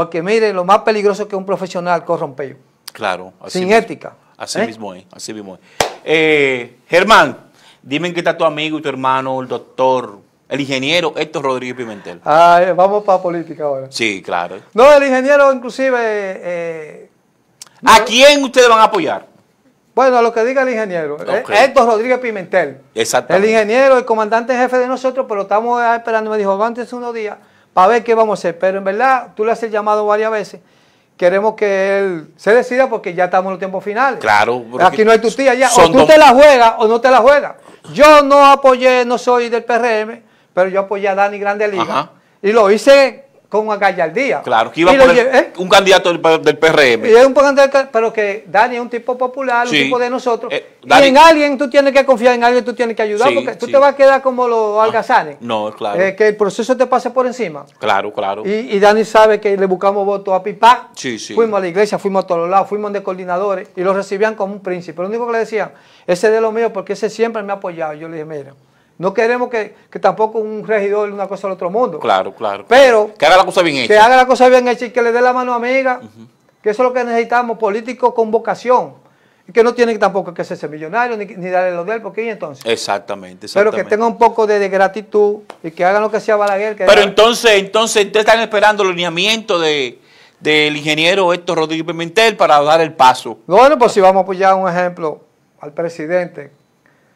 Porque miren, lo más peligroso que un profesional corrompe. Claro. sin ética. Así ¿eh? mismo es, así mismo eh, Germán, dime en qué está tu amigo y tu hermano, el doctor, el ingeniero Héctor Rodríguez Pimentel. Ah, eh, vamos para política ahora. Sí, claro. No, el ingeniero inclusive... ¿A quién ustedes van a apoyar? Bueno, a lo que diga el ingeniero. Héctor Rodríguez Pimentel. Exacto. El ingeniero, el comandante jefe de nosotros, pero estamos esperando. Me dijo, antes unos días para ver qué vamos a hacer. Pero en verdad, tú le has llamado varias veces. Queremos que él se decida porque ya estamos en los tiempos finales. Claro. Aquí no hay tu tía ya. O tú te la juegas o no te la juegas. Yo no apoyé, no soy del PRM, pero yo apoyé a Dani Grande Liga. Y lo hice con gallardía. Claro, que iba por ¿eh? un candidato del, PRM. pero que Dani es un tipo popular, un tipo de nosotros. Eh, y en alguien tú tienes que confiar, en alguien tú tienes que ayudar, porque tú te vas a quedar como los ah, algazanes. No, claro. Eh, que el proceso te pase por encima. Claro, claro. Y, Dani sabe que le buscamos votos a Pipá. Sí, Fuimos a la iglesia, fuimos a todos lados, fuimos de coordinadores y lo recibían como un príncipe. Lo único que le decían, ese de lo mío porque ese siempre me ha apoyado. Yo le dije, mira. No queremos que, tampoco un regidor una cosa al otro mundo. Claro, claro. Pero. Que haga la cosa bien hecha. Que haga la cosa bien hecha y que le dé la mano amiga. Que eso es lo que necesitamos, políticos con vocación. Y que no tienen tampoco que hacerse millonarios ni, darle lo de él, porque entonces. Exactamente, Pero que tenga un poco de, gratitud y que hagan lo que sea Balaguer. Que Pero entonces, entonces, ustedes están esperando el lineamiento del ingeniero Héctor Rodríguez Pimentel para dar el paso. Bueno, pues si vamos a apoyar un ejemplo al presidente,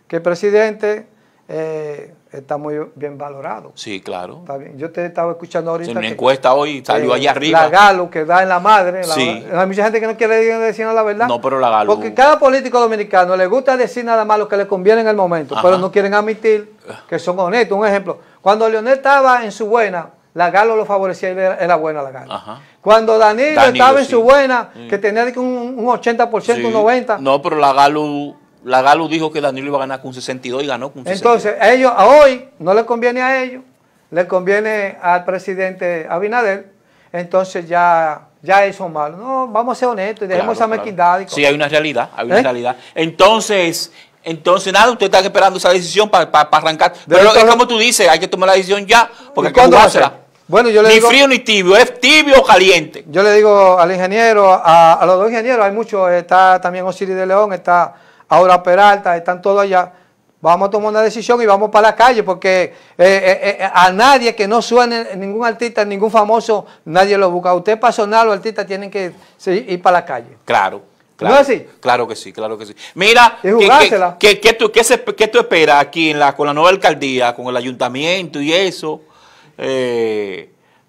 que el presidente eh, está muy bien valorado. Sí, claro. Está Yo te estaba escuchando ahorita. En encuesta hoy salió eh, allá arriba. La Galo que da en la madre. hay mucha gente que no quiere decir la verdad. No, pero la Galo. Porque cada político dominicano le gusta decir nada más lo que le conviene en el momento, pero no quieren admitir que son honestos. Un ejemplo, cuando Leonel estaba en su buena, la Galo lo favorecía y era, buena la Galo. Cuando Danilo, estaba en su buena, que tenía un, 80%, un 90%. No, pero la Galo la Galo dijo que Danilo iba a ganar con 62 y ganó con 62. Entonces, a ellos, a hoy, no le conviene a ellos, le conviene al presidente Abinader. Entonces ya, ya eso malo. No, vamos a ser honestos y dejemos esa Sí, hay una realidad, hay una ¿Eh? realidad. Entonces, entonces, nada, usted está esperando esa decisión para arrancar. Pero es como tú dices, hay que tomar la decisión ya, porque cuando que Bueno, yo le ni frío ni tibio, es tibio o caliente. Yo le digo al ingeniero, a los dos ingenieros, hay muchos, está también Osiris de León, está ahora Peralta, están todos allá. Vamos a tomar una decisión y vamos para la calle, porque eh, eh, eh, a nadie que no suene, ningún artista, ningún famoso, nadie lo busca. Usted para sonar, los artistas tienen que ir para la calle. Claro. Claro, ¿No es así? Claro que sí, claro que sí. Mira, ¿qué, qué, tú, tú esperas aquí con la nueva alcaldía, con el ayuntamiento y eso?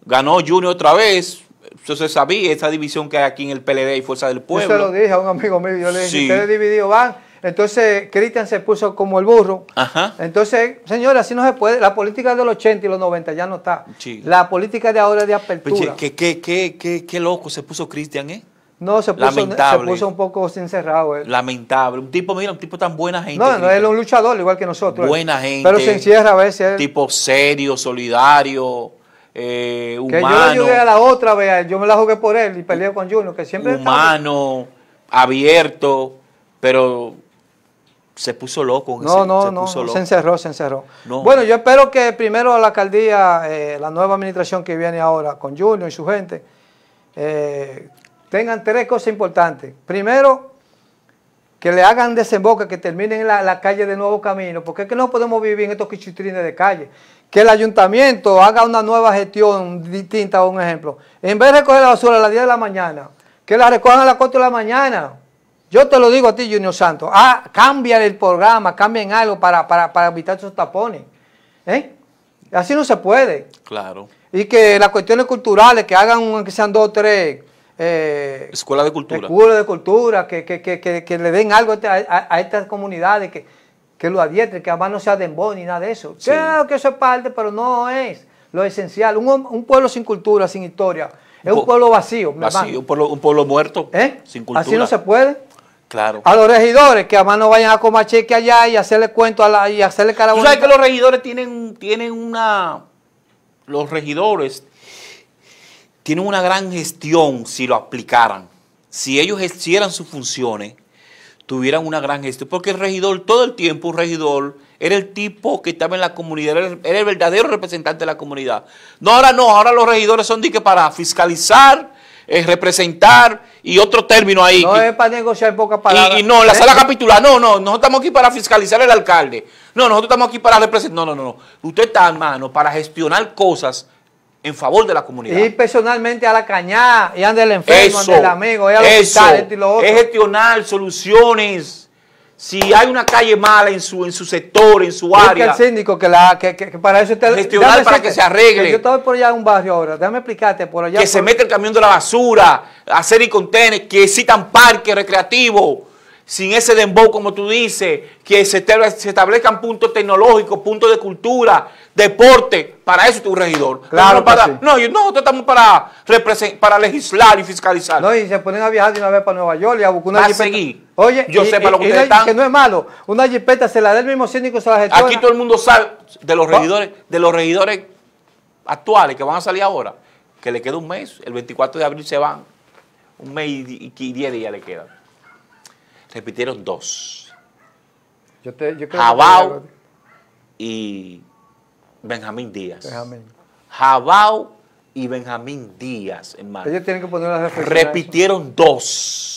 ganó Junior otra vez. Entonces se sabía, esa división que hay aquí en el PLD y Fuerza del Pueblo. Yo se lo dije a un amigo mío, yo le dije, ustedes divididos van entonces Cristian se puso como el burro. Ajá. Entonces, señora, así no se puede. La política de los 80 y los 90 ya no está. Sí. La política de ahora es de apertura. ¿Qué, qué, qué, qué loco se puso Cristian, ¿eh? No, se puso, se un poco encerrado. Eh. Lamentable. Un tipo, mira, un tipo tan buena gente. No, no, él es un luchador igual que nosotros. Eh. Buena gente. Pero se encierra a veces. Eh. Tipo serio, solidario. humano. Que yo le ayudé a la otra vez, yo me la jugué por él y peleé con Junior, que siempre. Humano, abierto, pero se puso loco. No, se, no, puso no, loco. se encerró, se encerró. Bueno, yo espero que primero la alcaldía, eh, la nueva administración que viene ahora con Junior y su gente, eh, tengan tres cosas importantes. Primero, que le hagan desemboque, que terminen la, calle de Nuevo Camino, porque es que no podemos vivir en estos quichitrines de calle. Que el ayuntamiento haga una nueva gestión distinta, un ejemplo. En vez de recoger la basura a las 10 de la mañana, que la recojan a las 4 de la mañana, yo te lo digo a ti, Junior Santos. Ah, cambian el programa, cambien algo para, para, evitar esos tapones. ¿eh? Así no se puede. Claro. Y que las cuestiones culturales, que hagan, que sean dos o tres... Eh, escuelas de cultura. Escuela de cultura, que, que, que, que le den algo a, estas comunidades, que, lo adiestren, que además no sea de ni nada de eso. Claro que eso es parte, pero no es lo esencial. Un, pueblo sin cultura, sin historia, es un, pueblo vacío. Vacío, un pueblo, un pueblo, muerto, ¿Eh? sin cultura. Así no se puede. Claro. A los regidores, que además no vayan a Comacheque allá y hacerle cuento a y hacerle cara ¿Tú sabes que los regidores tienen, una. Los regidores tienen una gran gestión si lo aplicaran. Si ellos hicieran sus funciones, tuvieran una gran gestión. Porque el regidor, todo el tiempo, un regidor era el tipo que estaba en la comunidad, era el, era el verdadero representante de la comunidad. No, ahora no, ahora los regidores son de que para fiscalizar es representar y otro término ahí. No es para negociar en pocas palabras. Y, no no, la ¿Eh? sala capitular, no, no, nosotros estamos aquí para fiscalizar al alcalde. No, nosotros estamos aquí para representar. No, no, no, Usted está, en mano para gestionar cosas en favor de la comunidad. y personalmente a la cañada y ande el enfermo, el amigo, y al hospital, y Es gestionar soluciones si hay una calle mala en su, en su sector, en su área. que, la, que, para eso para que se arregle. Yo estaba por allá en un barrio ahora, déjame explicarte por allá. Que se mete el camión de la basura, hacer y contener, que existan parques recreativos, sin ese dembow como tú dices, que se, establezcan puntos tecnológicos, puntos de cultura, deporte. Para eso tu regidor. Claro. No, para, no, yo, no, estamos para, para legislar y fiscalizar. No, y se ponen a viajar de una vez para Nueva York y a buscar una. Oye, yo sé para lo que están. Que no es malo. Una jipeta se la da el mismo síndico se la gestiona. Aquí todo el mundo sabe de los regidores, de los regidores actuales que van a salir ahora, que le queda un mes. El 24 de abril se van. Un mes y, diez días le quedan. Repitieron dos. Yo, y Benjamín Díaz. Benjamín. y Benjamín Díaz, hermano. Ellos tienen que poner las Repitieron dos.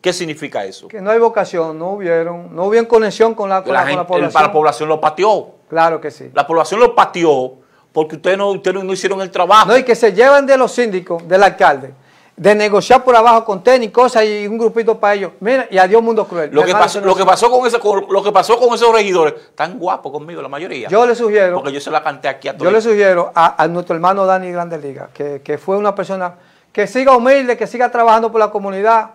¿Qué significa eso? Que no hay vocación, no hubieron, no hubo conexión con la, la, población. la población lo pateó. Claro que sí. La población lo pateó porque ustedes no, ustedes no hicieron el trabajo. No, y que se llevan de los síndicos, del alcalde, de negociar por abajo con y cosas y un grupito para ellos. Mira, y adiós mundo cruel. Lo, que pasó, lo que pasó, con que pasó con esos regidores, tan guapos conmigo la mayoría. Yo le sugiero. Porque yo se la canté aquí a todos. Yo le sugiero a, nuestro hermano Dani Grande Liga, que, que fue una persona que siga humilde, que siga trabajando por la comunidad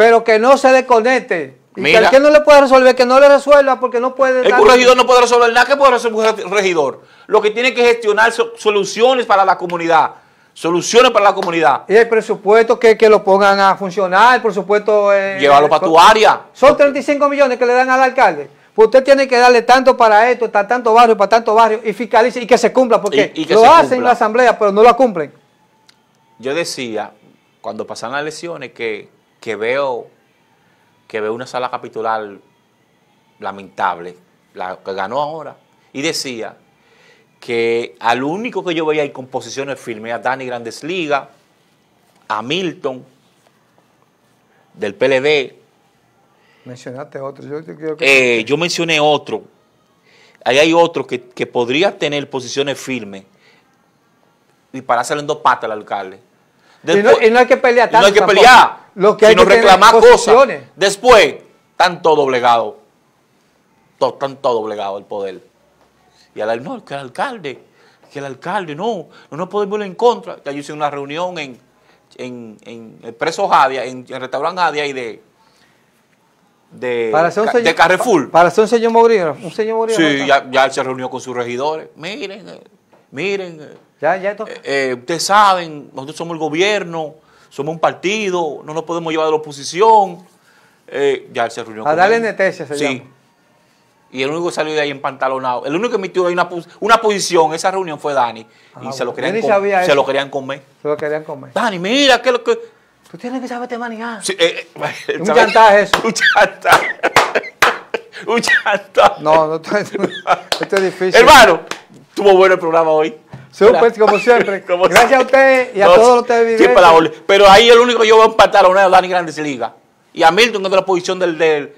pero que no se desconecte. Y que no le puede resolver, que no le resuelva porque no puede. El regidor no puede resolver nada ¿qué puede resolver un regidor. Lo que tiene que gestionar son soluciones para la comunidad. Soluciones para la comunidad. Y el presupuesto que, lo pongan a funcionar, por supuesto. llevarlo eh, Llévalo para tu área. Son 35 millones que le dan al alcalde. Pues usted tiene que darle tanto para esto, para tanto barrio, para tanto barrio, y fiscalice y que se cumpla, porque lo hacen en la asamblea, pero no lo cumplen. Yo decía, cuando pasan las elecciones, que que veo, que veo una sala capitular lamentable, la que ganó ahora, y decía que al único que yo veía con posiciones firmes a Dani Grandes Liga, a Milton, del PLD. Mencionaste otro. Yo, que... Eh, yo mencioné otro. Ahí hay otro que, podría tener posiciones firmes y para hacerle en dos patas al alcalde. y, no, y, no, hay que pelear tanto. No hay que pelear. Lo que hay sino reclamar cosas. Después, están todos obligados están todos obligados al poder. Y al no, que el alcalde, que el alcalde, no, no podemos ir en contra. Yo hice una reunión en, en, el preso javier en, el restaurante Javia y de, de, Carrefour. Para ser un señor Un señor sí, ya, se reunió con sus regidores. Miren, eh, miren. Eh, eh, ustedes saben, nosotros somos el gobierno, somos un partido, no nos podemos llevar de la oposición. Eh, ya se reunió A darle netecia se sí. Y el único que salió de ahí empantalonado, el único que emitió ahí una, una posición esa reunión fue Dani. Ah, y se, lo querían se lo querían comer. Se lo querían comer. Dani, mira, que lo que. Tú tienes que saberte este manejar. Sí, eh, eh, un chantaje eso. Un chantaje. un chantaje. No, no, esto es difícil. Hermano, tuvo bueno el programa hoy. Pues, como siempre. Gracias a ustedes y a todos los televidentes. Sí, pero ahí el único que yo voy a empatar a una de Dani Grandes Liga. Y a Milton, que es la posición del, del,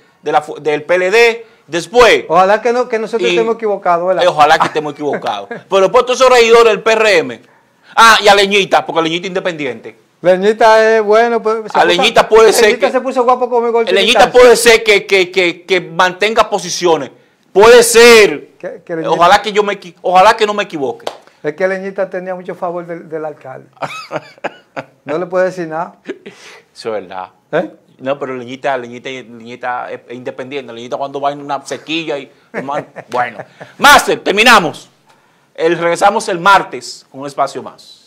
del PLD. Después. Ojalá que, no, que nosotros estemos equivocados, eh, ojalá que estemos equivocados. pero después todos esos regidores del PRM. Ah, y a Leñita, porque Leñita es independiente. Leñita es bueno. Pues, Leñita puede ser. Leñita que, se puso guapo conmigo. Leñita puede ser que, que, que, mantenga posiciones. Puede ser. ojalá, que yo me, ojalá que no me equivoque. Es que Leñita tenía mucho favor del, alcalde. No le puede decir nada. Eso es verdad. ¿Eh? No, pero Leñita, Leñita, Leñita es independiente. Leñita cuando va en una sequilla y... bueno. Máster, terminamos. El, regresamos el martes con un espacio más.